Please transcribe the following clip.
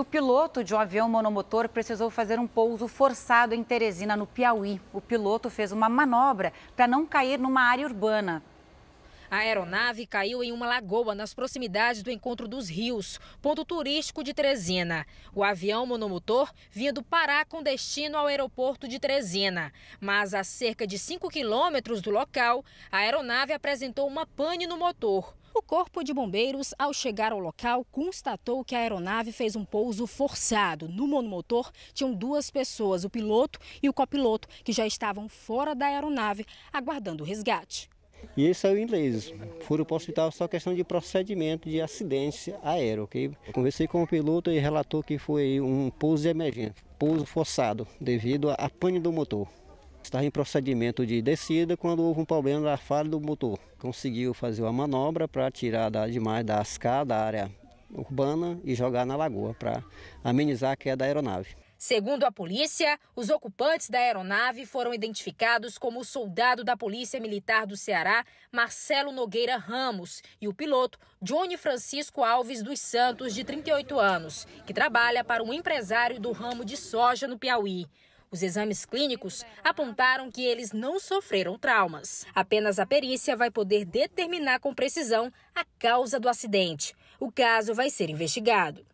O piloto de um avião monomotor precisou fazer um pouso forçado em Teresina, no Piauí. O piloto fez uma manobra para não cair numa área urbana. A aeronave caiu em uma lagoa nas proximidades do encontro dos rios, ponto turístico de Trezena. O avião monomotor vinha do Pará com destino ao aeroporto de Trezena. Mas a cerca de 5 quilômetros do local, a aeronave apresentou uma pane no motor. O Corpo de Bombeiros, ao chegar ao local, constatou que a aeronave fez um pouso forçado. No monomotor tinham duas pessoas, o piloto e o copiloto, que já estavam fora da aeronave aguardando o resgate. E é o inglês. Foram para o hospital só questão de procedimento de acidente aéreo, ok? Eu conversei com o piloto e relatou que foi um pouso emergente, pouso forçado, devido à pane do motor. Estava em procedimento de descida quando houve um problema na falha do motor. Conseguiu fazer uma manobra para tirar da, demais da escada da área urbana e jogar na lagoa para amenizar a queda da aeronave. Segundo a polícia, os ocupantes da aeronave foram identificados como o soldado da Polícia Militar do Ceará, Marcelo Nogueira Ramos, e o piloto, Johnny Francisco Alves dos Santos, de 38 anos, que trabalha para um empresário do ramo de soja no Piauí. Os exames clínicos apontaram que eles não sofreram traumas. Apenas a perícia vai poder determinar com precisão a causa do acidente. O caso vai ser investigado.